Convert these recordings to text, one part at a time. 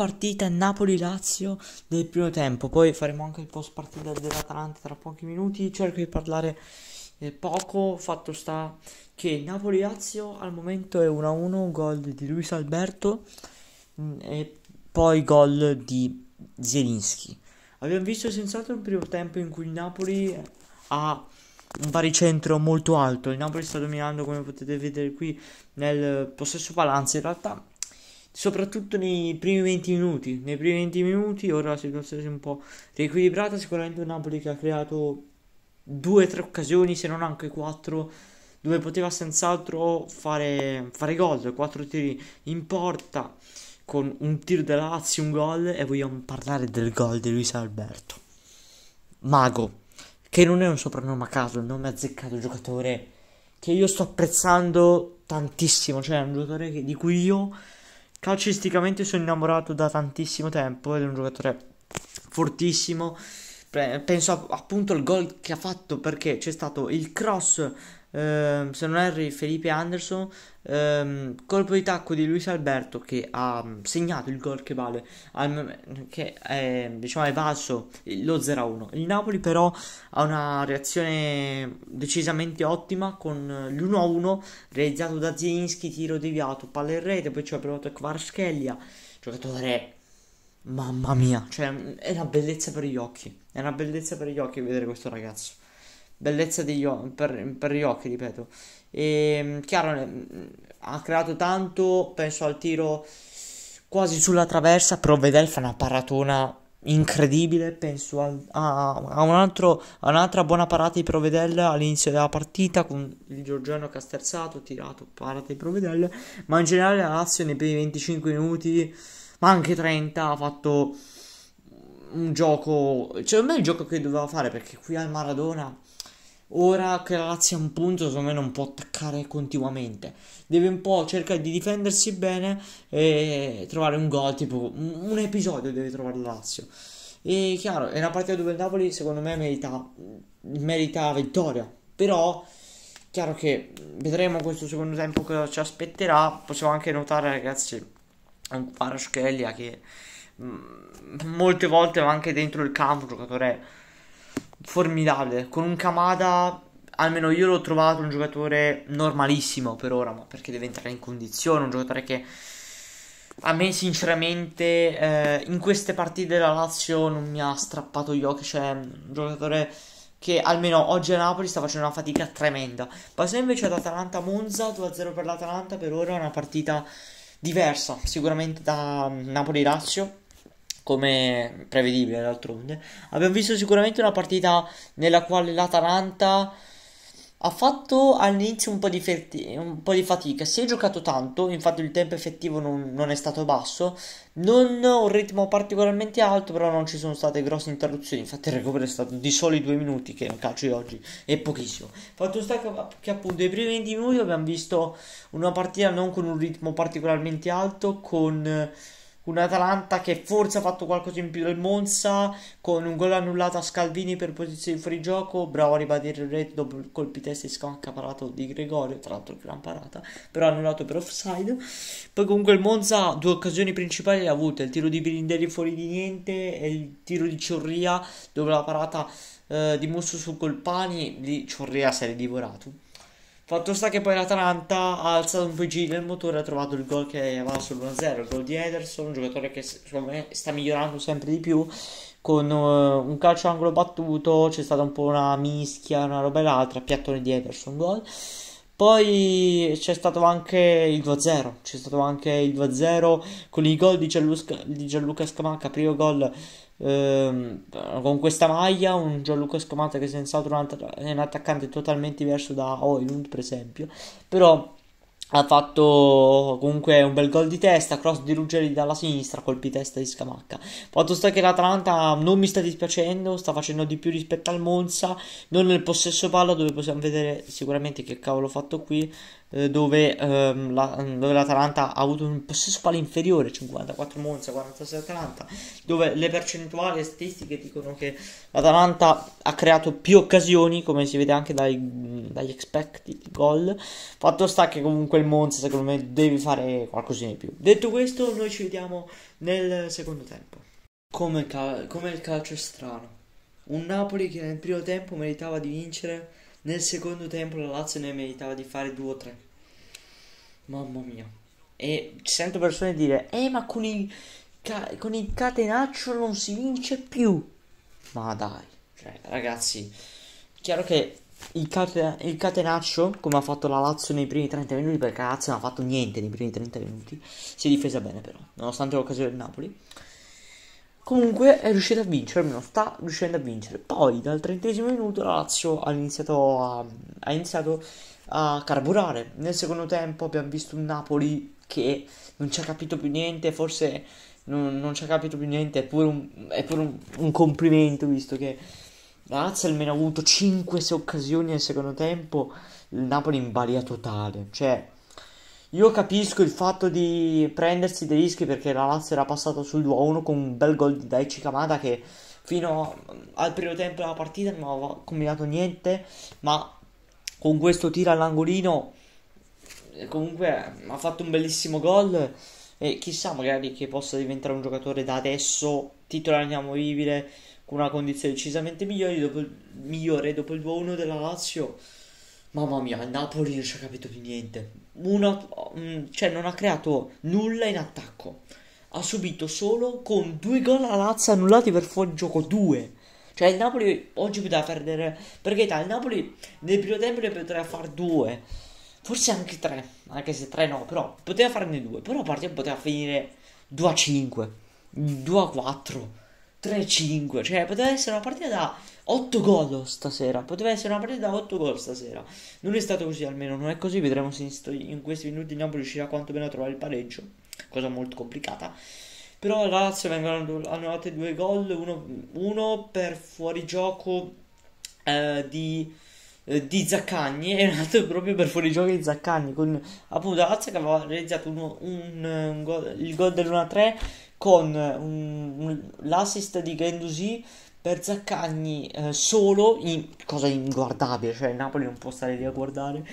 partita Napoli-Lazio del primo tempo. Poi faremo anche il post partita dell'Atalanta tra pochi minuti. Cerco di parlare eh, poco. Fatto sta che Napoli-Lazio al momento è 1-1, gol di Luis Alberto mh, mm, e poi gol di Zelinski. Abbiamo visto senz'altro un primo tempo in cui il Napoli ha un baricentro molto alto. Il Napoli sta dominando, come potete vedere qui, nel possesso palazzo. In realtà soprattutto nei primi 20 minuti. Nei primi 20 minuti, ora la situazione si è un po' riequilibrata. Sicuramente un Napoli che ha creato due o tre occasioni, se non anche quattro, dove poteva senz'altro fare, fare gol. Quattro tiri in porta con un tiro della Lazio, un gol. E vogliamo parlare del gol di Luis Alberto, mago, che non è un soprannome a caso, un nome azzeccato, giocatore che io sto apprezzando tantissimo. Cioè, è un giocatore che, di cui io calcisticamente sono innamorato da tantissimo tempo ed è un giocatore fortissimo. Penso appunto al gol che ha fatto perché c'è stato il cross ehm, se non erro Felipe Anderson, ehm, colpo di tacco di Luis Alberto che ha mm, segnato il gol che vale, al, che è, diciamo, è valso lo 0-1. Il Napoli però ha una reazione decisamente ottima con l'1-1 realizzato da Zielinski, tiro deviato, palla in rete, poi ci ha provato Kvarschelia, giocatore Mamma mia, cioè è una bellezza per gli occhi. È una bellezza per gli occhi vedere questo ragazzo bellezza degli o- per, per gli occhi, ripeto. E, ehm, chiaro, ha creato tanto, penso al tiro quasi sulla traversa, però Vedel fa una paratona incredibile, penso al, a, a, un altro, a, un'altra buona parata di Provedel all'inizio della partita con il Giorgiano che ha sterzato, tirato, parata di Provedel, ma in generale la Lazio nei primi 25 minuti, ma anche 30, ha fatto un gioco, secondo cioè, me il gioco che doveva fare perché qui al Maradona Ora che la Lazio ha un punto secondo me non può attaccare continuamente. Deve un po' cercare di difendersi bene e trovare un gol, tipo un episodio deve trovare la Lazio. E chiaro, è una partita dove il Napoli secondo me merita, merita vittoria. Però chiaro che vedremo questo secondo tempo cosa ci aspetterà. Possiamo anche notare ragazzi un Paraschellia che mh, mm, molte volte va anche dentro il campo, giocatore formidabile, con un Kamada almeno io l'ho trovato un giocatore normalissimo per ora, ma perché deve entrare in condizione, un giocatore che a me sinceramente eh, in queste partite della Lazio non mi ha strappato gli occhi, cioè un giocatore che almeno oggi a Napoli sta facendo una fatica tremenda. Passiamo invece ad Atalanta-Monza, 2-0 per l'Atalanta, per ora è una partita diversa sicuramente da Napoli-Lazio come prevedibile d'altronde. Abbiamo visto sicuramente una partita nella quale l'Atalanta ha fatto all'inizio un, un, po' di fatica, si è giocato tanto, infatti il tempo effettivo non, non, è stato basso, non un ritmo particolarmente alto, però non ci sono state grosse interruzioni, infatti il recupero è stato di soli due minuti, che è un calcio di oggi, è pochissimo. Fatto sta che, appunto i primi 20 minuti abbiamo visto una partita non con un ritmo particolarmente alto, con un Atalanta che forse ha fatto qualcosa in più del Monza con un gol annullato a Scalvini per posizione di fuorigioco bravo a ribadire il red dopo il colpi testa e parato di Gregorio tra l'altro gran parata però annullato per offside poi comunque il Monza due occasioni principali le ha avute il tiro di Brinderi fuori di niente e il tiro di Ciorria dove la parata eh, di Musso su Colpani lì Ciorria si è divorato. Fatto sta che poi l'Atalanta ha alzato un po' i giri del motore ha trovato il gol che va sull'1-0, il gol di Ederson, un giocatore che secondo me sta migliorando sempre di più. Con uh, un calcio angolo battuto c'è stata un po' una mischia, una roba e l'altra, piattone di Ederson, gol. Poi c'è stato anche il 2-0, c'è stato anche il 2-0 con il gol di, Gianluca, di Gianluca Scamacca, primo gol ehm, con questa maglia, un Gianluca Scamacca che è senz'altro un, un attaccante totalmente diverso da Oilund per esempio, però ha fatto comunque un bel gol di testa, cross di Ruggeri dalla sinistra, colpi testa di Scamacca. Fatto sta che l'Atalanta non mi sta dispiacendo, sta facendo di più rispetto al Monza, non nel possesso palla dove possiamo vedere sicuramente che cavolo ho fatto qui, eh, dove, ehm, la, dove, l'Atalanta ha avuto un possesso palla inferiore 54 Monza, 46 Atalanta dove le percentuali e statistiche dicono che l'Atalanta ha creato più occasioni come si vede anche dai, dagli expected goal fatto sta che comunque il Monza secondo me deve fare qualcosina di più detto questo noi ci vediamo nel secondo tempo come, cal- come il calcio è strano un Napoli che nel primo tempo meritava di vincere nel secondo tempo la Lazio ne meritava di fare 2 o tre. Mamma mia. E sento persone dire, eh ma con il, ca- con il catenaccio non si vince più. Ma dai, cioè, ragazzi, chiaro che il, caten- il, catenaccio, come ha fatto la Lazio nei primi 30 minuti, perché la Lazio non ha fatto niente nei primi 30 minuti, si è difesa bene però, nonostante l'occasione del Napoli comunque è riuscita a vincere, almeno sta riuscendo a vincere. Poi dal trentesimo minuto la Lazio ha iniziato a, ha iniziato a carburare. Nel secondo tempo abbiamo visto un Napoli che non ci ha capito più niente, forse non, non ci ha capito più niente, è pure, un, è pure un, un complimento visto che la Lazio almeno ha avuto 5-6 occasioni nel secondo tempo, il Napoli in balia totale, cioè io capisco il fatto di prendersi dei rischi perché la Lazio era passata sul 2-1 con un bel gol da Daichi che fino al primo tempo della partita non aveva combinato niente, ma con questo tiro all'angolino eh, comunque ha fatto un bellissimo gol e chissà magari che possa diventare un giocatore da adesso titolare inamovibile con una condizione decisamente migliore dopo, migliore dopo il 2-1 della Lazio Mamma mia, il Napoli non ci ha capito più niente. Una, mm, cioè, non ha creato nulla in attacco. Ha subito solo con due gol alla Lazza annullati per fuori gioco. Due. Cioè, il Napoli oggi poteva perdere. Perché il Napoli nel primo tempo ne poteva fare due. Forse anche tre. Anche se tre no, però poteva farne due. Però a partita poteva finire 2 a 5. 2 a 4. 3-5, cioè poteva essere una partita da 8 gol stasera, poteva essere una partita da 8 gol stasera. Non è stato così almeno, non è così, vedremo se in questi minuti il Napoli riuscirà quantomeno a trovare il pareggio, cosa molto complicata. Però la Lazio vengono annullate due gol, uno, uno per fuorigioco eh, di eh, di Zaccagni era nato proprio per fuori gioco di Zaccagni con appunto Lazio che aveva realizzato un, un, un gol, il gol dell'1-3 con un, l'assist di Gendusi per Zaccagni eh, solo in, cosa inguardabile cioè Napoli non può stare lì a guardare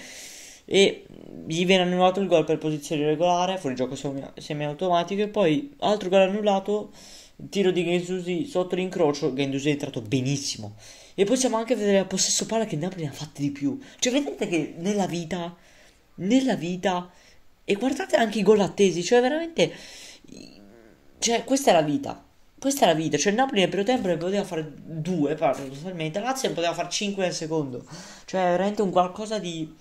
e gli viene annullato il gol per posizione irregolare fuorigioco semi, semiautomatico e poi altro gol annullato il tiro di Gendusi sotto l'incrocio, Gendusi è entrato benissimo. E possiamo anche vedere a possesso palla che Napoli ha fatto di più. Cioè, vedete che nella vita, nella vita, e guardate anche i gol attesi, cioè veramente, cioè, questa è la vita. Questa è la vita, cioè Napoli nel primo tempo ne poteva fare due, paradossalmente, Lazio ne poteva fare cinque nel secondo, cioè è veramente un qualcosa di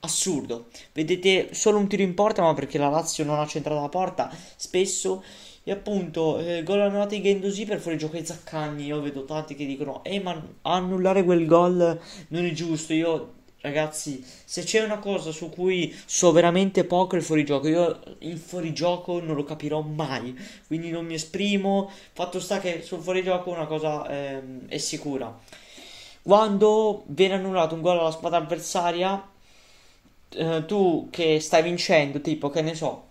assurdo. Vedete solo un tiro in porta, ma perché la Lazio non ha centrato la porta, spesso e appunto, eh, gol annullato di Gendouzi per fuori gioco di Zaccagni. Io vedo tanti che dicono, eh ma annullare quel gol non è giusto. Io ragazzi, se c'è una cosa su cui so veramente poco è il fuorigioco, io il fuorigioco non lo capirò mai, quindi non mi esprimo, fatto sta che sul fuorigioco una cosa ehm, è sicura. Quando viene annullato un gol alla squadra avversaria, eh, tu che stai vincendo, tipo che ne so,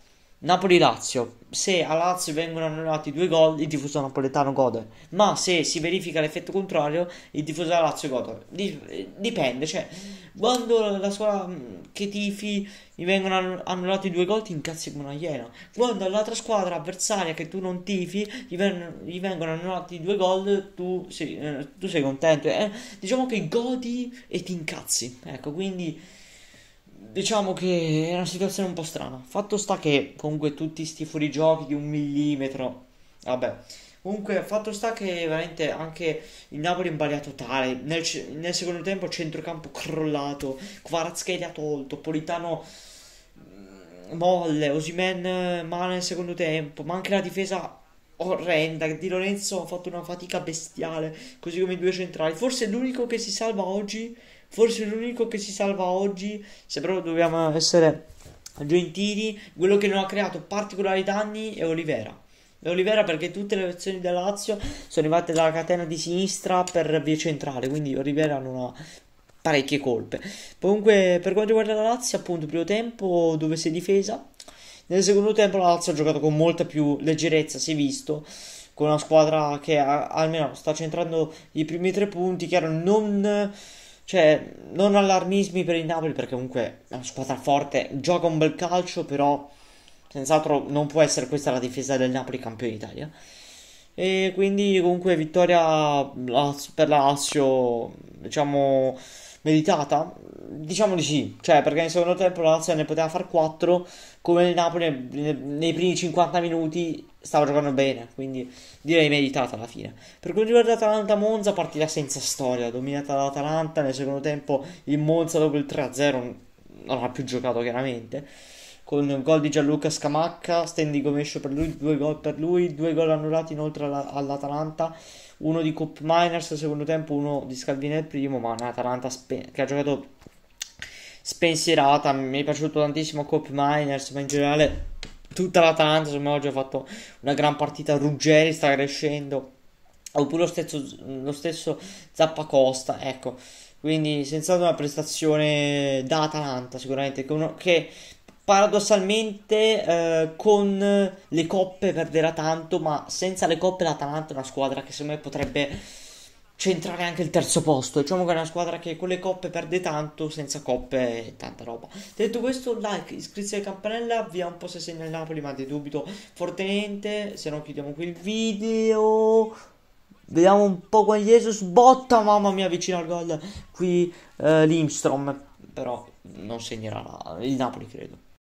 Napoli-Lazio. Se a Lazio vengono annullati due gol, il tifoso napoletano gode. Ma se si verifica l'effetto contrario, il tifoso della Lazio gode. dipende, cioè, quando la squadra mm, che tifi gli vengono annullati due gol, ti incazzi come una iena. Quando all'altra squadra avversaria che tu non tifi, gli, ven- gli vengono annullati due gol, tu sei, eh, tu sei contento. Eh, diciamo che godi e ti incazzi. Ecco, quindi Diciamo che è una situazione un po' strana. Fatto sta che comunque tutti sti fuorigiochi di un millimetro. Vabbè. Comunque, fatto sta che veramente anche il Napoli in balia totale. Nel, nel secondo tempo, centrocampo crollato, Kvaratskhelia tolto, Politano mm, molle, Osimen eh, male nel secondo tempo, ma anche la difesa orrenda. Di Lorenzo ha fatto una fatica bestiale, così come i due centrali. Forse l'unico che si salva oggi Forse l'unico che si salva oggi, se però dobbiamo essere gentili, quello che non ha creato particolari danni è Olivera. E Olivera perché tutte le azioni della Lazio sono arrivate dalla catena di sinistra per via centrale, quindi Olivera non ha parecchie colpe. Comunque per quanto riguarda la Lazio, appunto, primo tempo dove si è difesa, nel secondo tempo la Lazio ha giocato con molta più leggerezza, si è visto, con una squadra che ha, almeno sta centrando i primi tre punti, che erano non cioè, non allarmismi per il Napoli perché comunque è una squadra forte, gioca un bel calcio, però senz'altro non può essere questa la difesa del Napoli campione d'Italia. E quindi comunque vittoria per la Lazio, diciamo, meditata? Diciamo di sì, cioè perché nel secondo tempo la Lazio ne poteva far 4, come il Napoli nei primi 50 minuti stava giocando bene, quindi direi meritata alla fine. Per quanto riguarda Atalanta-Monza, partita senza storia, dominata dall'Atalanta, nel secondo tempo il Monza dopo il 3-0 non ha più giocato chiaramente, con gol di Gianluca Scamacca, standing Gomescio per lui, due gol per lui, due gol annullati inoltre alla, all'Atalanta, uno di Coop Miners al secondo tempo, uno di Scalvini al primo, ma un'Atalanta spe- che ha giocato spensierata, mi è piaciuto tantissimo Coop Miners, ma in generale tutta l'Atalanta, secondo me oggi ha fatto una gran partita, Ruggeri sta crescendo, oppure lo stesso, lo stesso Zappacosta, ecco, quindi senz'altro una prestazione da Atalanta sicuramente, che, uno, che paradossalmente eh, con le coppe perderà tanto, ma senza le coppe l'Atalanta è una squadra che secondo me potrebbe centrare anche il terzo posto. Diciamo che è una squadra che con le coppe perde tanto, senza coppe e tanta roba. Detto questo, like, iscrizione alla campanella, via un po' se segna il Napoli, ma di dubito fortemente. Se no chiudiamo qui il video. Vediamo un po' con Jesus botta, mamma mia, vicino al gol qui eh, Lindstrom, però non segnerà il Napoli, credo.